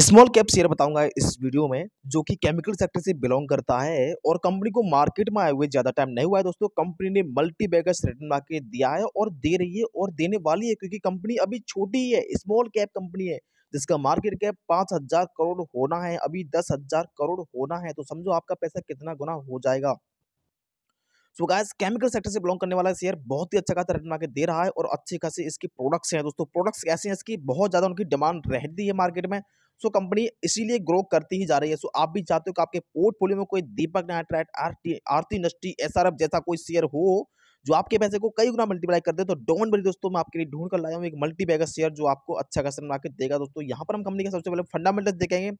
Small cap share बताऊंगा इस video में जो कि केमिकल सेक्टर से बिलोंग करता है और कंपनी को मार्केट में आए हुए ज़्यादा टाइम नहीं हुआ है दोस्तों कंपनी ने मल्टी बैगर्स रिटर्न मार्केट दिया है और दे रही है और देने वाली है क्योंकि कंपनी अभी छोटी है स्मॉल कैप कंपनी है जिसका मार्केट कैप पाँच हज़ार करोड़ होना है अभी दस हज़ार करोड़ होना है तो समझो आपका पैसा कितना गुना हो जाएगा सो गाइस केमिकल सेक्टर से बिलोंग करने वाला शेयर बहुत ही अच्छा खासा रिटर्न मार्केट दे रहा है और अच्छे खासे इसकी प्रोडक्ट्स हैं दोस्तों प्रोडक्ट्स ऐसे हैं इसकी बहुत ज़्यादा उनकी डिमांड रहती है मार्केट में सो कंपनी इसीलिए ग्रो करती ही जा रही है सो आप भी चाहते हो कि आपके पोर्टफोलियो में कोई Deepak nitrite Aarti Aarti industries जैसा कोई शेयर हो जो आपके पैसे को कई गुना मल्टीप्लाई कर दे तो डोंट वरी दोस्तों मैं आपके लिए ढूंढ कर लाया हूँ एक मल्टी शेयर जो आपको अच्छा खासा मार्केट देगा दोस्तों यहाँ पर हम कंपनी का सबसे पहले फंडामेंटल्स देखेंगे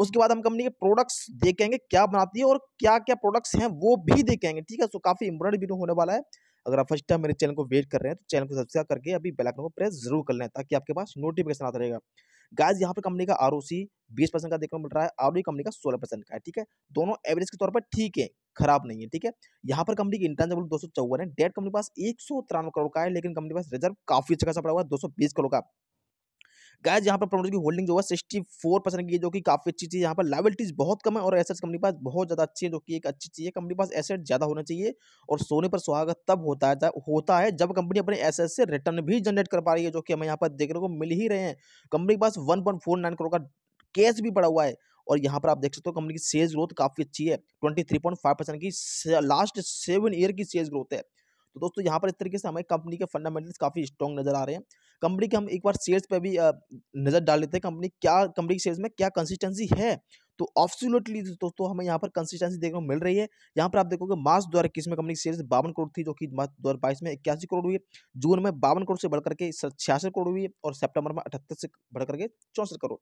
उसके बाद हम कंपनी के प्रोडक्ट्स देखेंगे क्या बनाती है और क्या क्या प्रोडक्ट्स हैं वो भी देखेंगे ठीक है सो काफ़ी इंपॉर्टेंट वीडियो होने वाला है अगर आप फर्स्ट टाइम मेरे चैनल को वेट कर रहे हैं तो चैनल को सब्सक्राइब करके अभी बेलाइकन को प्रेस जरूर कर लें ताकि आपके पास नोटिफिकेशन आता रहेगा गाइज यहाँ पर कंपनी का आर ओ सी बीस परसेंट का देखने को मिल रहा है आर कंपनी का सोलह परसेंट का है ठीक है दोनों एवरेज के तौर पर ठीक है खराब नहीं है ठीक है यहाँ पर कंपनी की इंटर्नजेबल दो सौ चौवन है डेट कंपनी पास एक सौ तिरानवे करोड़ का है लेकिन कंपनी पास रिजर्व काफी अच्छा खासा पड़ा हुआ है दो सौ बीस करोड़ का गाइज यहाँ पर प्रमोटर की होल्डिंग जो है सिक्सटी फोर परसेंट की है जो कि काफ़ी अच्छी चीज़ है यहाँ पर लाइबिलिटीज़ बहुत कम है और एसेट्स कंपनी पास बहुत ज़्यादा अच्छी है जो कि एक अच्छी चीज़ है कंपनी पास एसेट ज़्यादा होना चाहिए और सोने पर स्वागत तब होता है होता है जब कंपनी अपने एसेट से रिटर्न भी जनरेट कर पा रही है जो कि हमें यहाँ पर देखने को मिल ही रहे हैं कंपनी के पास वन करोड़ का कैश भी पड़ा हुआ है और यहाँ पर आप देख सकते हो कंपनी की सेल्स ग्रोथ काफ़ी अच्छी है twenty three point five percent की लास्ट सेवन ईयर की सेल्स ग्रोथ है तो दोस्तों यहाँ पर इस तरीके से हमें कंपनी के फंडामेंटल्स काफ़ी स्ट्रॉन्ग नजर आ रहे हैं कंपनी के हम एक बार शेयर्स पे भी नज़र डाल लेते हैं कंपनी क्या कंपनी के शेयर्स में क्या कंसिस्टेंसी है तो ऑब्सोल्युटली दोस्तों तो हमें यहाँ पर कंसिस्टेंसी देखने को मिल रही है यहाँ पर आप देखोगे मार्च दो हज़ार में कंपनी की शेयर बावन करोड़ थी जो कि मार्च दो में इक्यासी करोड़ हुई जून में बावन करोड़ से बढ़कर के छियासठ करोड़ हुई और सेप्टेम्बर में अठहत्तर से बढ़कर के चौंसठ करोड़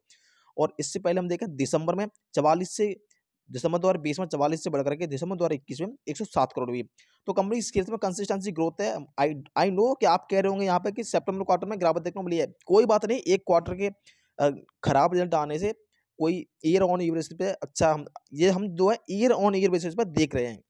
और इससे पहले हम देखें दिसंबर में चवालीस से दिसंबर दो हज़ार बीस में चवालीस से बढ़कर के दिसंबर दो हज़ार इक्कीस में एक सौ सात करोड़ हुई तो कंपनी केस में कंसिस्टेंसी ग्रोथ है आई आई नो कि आप कह रहे होंगे यहाँ पे कि सितंबर क्वार्टर में गिरावट देखने को मिली है कोई बात नहीं एक क्वार्टर के खराब रिजल्ट आने से कोई ईयर ऑन ईयर बेसिस पे अच्छा हम ये हम जो है ईयर ऑन ईयर बेसिस पर देख रहे हैं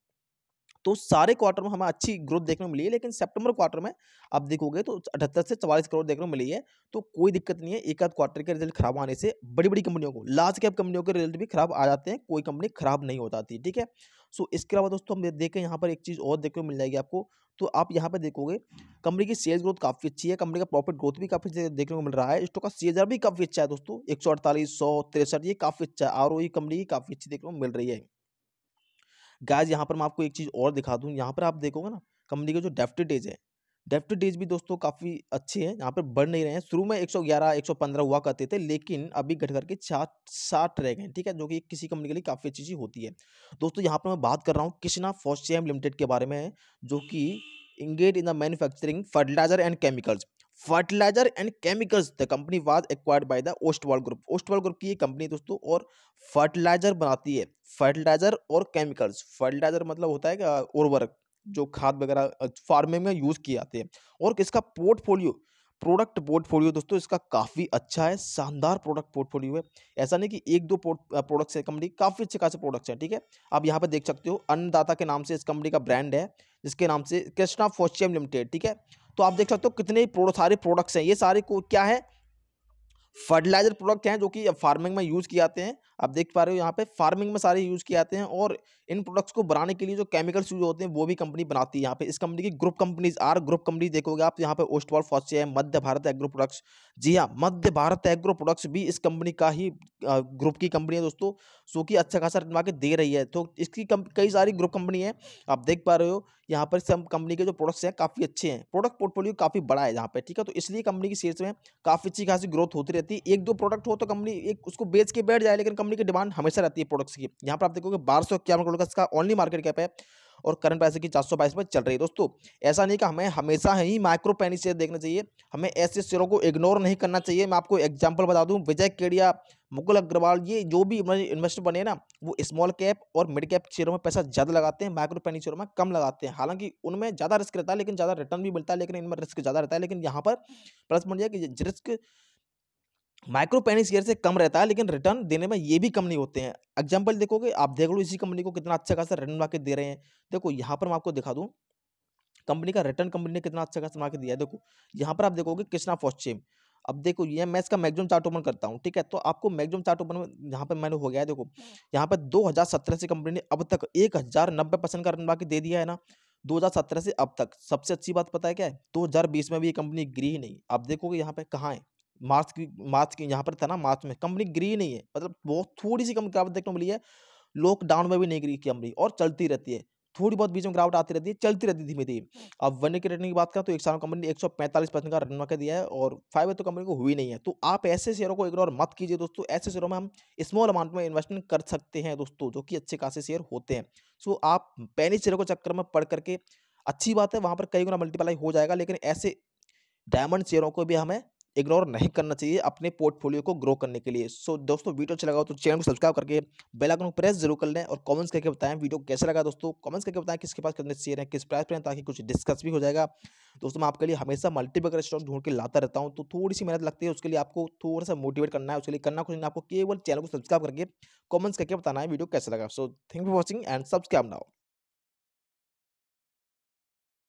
तो सारे क्वार्टर में हमें अच्छी ग्रोथ देखने को मिली है लेकिन सेप्टेम्बर क्वार्टर में आप देखोगे तो अठहत्तर से चवालीस करोड़ देखने को मिली है तो कोई दिक्कत नहीं है एक आध क्वार्टर के रिजल्ट खराब आने से बड़ी बड़ी कंपनियों को लार्ज कैप कंपनियों के रिजल्ट भी खराब आ जाते हैं कोई कंपनी खराब नहीं हो जाती ठीक है सो इसके अलावा दोस्तों हम देखें यहाँ पर एक चीज़ और देखने को मिल जाएगी आपको तो आप यहाँ पर देखोगे कंपनी की सेल्स ग्रोथ काफ़ी अच्छी है कंपनी का प्रॉफिट ग्रोथ भी काफ़ी देखने को मिल रहा है स्टॉक का सी भी काफ़ी अच्छा है दोस्तों एक सौ अड़तालीस सौ तिरसठ ये काफ़ी अच्छा है आर e कंपनी की काफ़ी अच्छी देखने को मिल रही है गाइज यहाँ पर मैं आपको एक चीज़ और दिखा दूँ यहाँ पर आप देखोगे ना कंपनी के जो डेफ्ट डेज है डेफ्ट डेज भी दोस्तों काफ़ी अच्छे हैं यहाँ पर बढ़ नहीं रहे हैं शुरू में 111 115 हुआ करते थे लेकिन अभी घट करके चार साठ रह गए ठीक है जो कि किसी कंपनी के लिए काफ़ी अच्छी चीज़ होती है दोस्तों यहाँ पर मैं बात कर रहा हूँ कृष्णा फोस्टियम लिमिटेड के बारे में जो कि engage in the manufacturing fertilizer and chemicals fertilizer and chemicals the company was acquired by the Ostwal group Ostwal group की ये कंपनी दोस्तों और फर्टिलाइजर बनाती है फर्टिलाइजर और केमिकल्स फर्टिलाइजर मतलब होता है उर्वरक जो खाद वगैरह फार्मिंग में यूज़ किए जाते हैं और इसका पोर्टफोलियो प्रोडक्ट पोर्टफोलियो दोस्तों इसका काफ़ी अच्छा है शानदार प्रोडक्ट पोर्टफोलियो है ऐसा नहीं कि एक दो प्रोडक्ट्स है कंपनी काफ़ी अच्छे खासे प्रोडक्ट्स हैं ठीक है आप यहाँ पर देख सकते हो अन्नदाता के नाम से इस कंपनी का ब्रांड है जिसके नाम से कृष्णा फोस्टियम लिमिटेड ठीक है तो आप देख सकते हो कितने सारे प्रोडक्ट्स हैं ये सारे को क्या है फर्टिलाइजर प्रोडक्ट हैं जो कि अब फार्मिंग में यूज़ किए जाते हैं आप देख पा रहे हो यहाँ पे फार्मिंग में सारे यूज़ किए जाते हैं और इन प्रोडक्ट्स को बनाने के लिए जो केमिकल्स यूज होते हैं वो भी कंपनी बनाती है यहाँ पे इस कंपनी की group companies are group company देखोगे आप यहाँ पे ओस्टवाल फॉस्टे है मध्य भारत एग्रो प्रोडक्ट्स जी हाँ मध्य भारत एग्रो प्रोडक्ट्स भी इस कंपनी का ही ग्रुप की कंपनी है दोस्तों जो कि अच्छा खासा रिटर्न मार्केट दे रही है तो इसकी कई सारी ग्रुप कंपनी है आप देख पा रहे हो यहाँ पर सब कंपनी के जो प्रोडक्ट्स हैं काफ़ी अच्छे हैं प्रोडक्ट पोर्टफोलियो काफ़ी बड़ा है यहाँ पर ठीक है तो इसलिए कंपनी की सेल्स में काफ़ी अच्छी खासी ग्रोथ होती रहती रहती है एक दो प्रोडक्ट हो तो कंपनी एक उसको बेच के बैठ जाए लेकिन कंपनी की डिमांड हमेशा रहती है प्रोडक्ट्स की यहाँ पर आप देखोगे बारह सौ इक्यावन करोड़ का इसका ओनली मार्केट कैप है और करंट पैसे की चार सौ बाईस पर चल रही है दोस्तों ऐसा नहीं कि हमें हमेशा ही माइक्रो पैनी शेयर देखना चाहिए हमें ऐसे शेयरों को इग्नोर नहीं करना चाहिए मैं आपको एग्जाम्पल बता दूँ विजय केड़िया मुकुल अग्रवाल ये जो भी इन्वेस्टर बने ना वो स्मॉल कैप और मिड कैप शेयरों में पैसा ज़्यादा लगाते हैं माइक्रो पैनी शेयरों में कम लगाते हैं हालांकि उनमें ज़्यादा रिस्क रहता है लेकिन ज़्यादा रिटर्न भी मिलता है लेकिन इनमें रिस्क ज़्यादा रहता है लेकिन यहाँ पर प्लस पॉइंट यह कि रिस्क माइक्रो पेनिस ईयर से कम रहता है लेकिन रिटर्न देने में ये भी कम नहीं होते हैं एग्जाम्पल देखोगे आप देख लो इसी कंपनी को कितना अच्छा खासा रिटर्न मार्केट दे रहे हैं देखो यहाँ पर मैं आपको दिखा दूँ कंपनी का रिटर्न कंपनी ने कितना अच्छा खासा मार्केट दिया है देखो यहाँ पर आप देखोगे कृष्णा फॉस्चेम अब देखो ये मैं इसका मैक्सिमम चार्ट ओपन करता हूँ ठीक है तो आपको मैक्सिमम चार्ट ओपन यहाँ पर मैंने हो गया है देखो हाँ। यहाँ पर दो से कंपनी ने अब तक एक का रन बाकी दे दिया है ना 2017 से अब तक सबसे अच्छी बात पता है क्या है 2020 में भी ये कंपनी गिरी ही नहीं आप देखोगे यहाँ पे कहाँ है मार्च की मार्च की यहाँ पर था ना मार्च में कंपनी गिरी नहीं है मतलब बहुत थोड़ी सी कम गिरावट देखने को मिली है लॉकडाउन में भी नहीं गिरी कंपनी और चलती रहती है थोड़ी बहुत बीच में गिरावट आती रहती है चलती रहती धीमे धीमे हाँ। अब वन की रेटिंग की बात करें तो एक साल कंपनी ने एक सौ पैंतालीस परसेंट का रिटर्न दिया है और फाइव तो कंपनी को हुई नहीं है तो आप ऐसे शेयरों को इग्नोर मत कीजिए दोस्तों ऐसे शेयरों में हम स्मॉल अमाउंट में इन्वेस्टमेंट कर सकते हैं दोस्तों जो कि अच्छे खासे शेयर होते हैं सो आप पहले शेयरों को चक्कर में पढ़ करके अच्छी बात है वहाँ पर कई गुना मल्टीप्लाई हो जाएगा लेकिन ऐसे डायमंड शेयरों को भी हमें इग्नोर नहीं करना चाहिए अपने पोर्टफोलियो को ग्रो करने के लिए सो so, दोस्तों वीडियो अच्छा लगा तो चैनल को सब्सक्राइब करके बेल आइकन को प्रेस जरूर कर लें और कमेंट्स करके बताएं वीडियो कैसे लगा दोस्तों कमेंट्स करके बताएं किसके पास कितने शेयर हैं किस प्राइस पर हैं ताकि कुछ डिस्कस भी हो जाएगा दोस्तों मैं आपके लिए हमेशा मल्टीपल स्टॉक ढूंढ के लाता रहता हूँ तो थोड़ी सी मेहनत लगती है उसके लिए आपको थोड़ा सा मोटिवेट करना है उसके लिए करना कुछ नहीं आपको केवल चैनल को सब्सक्राइब करके कॉमेंट्स करके बताना है वीडियो कैसे लगा so thank you watching and subscribe now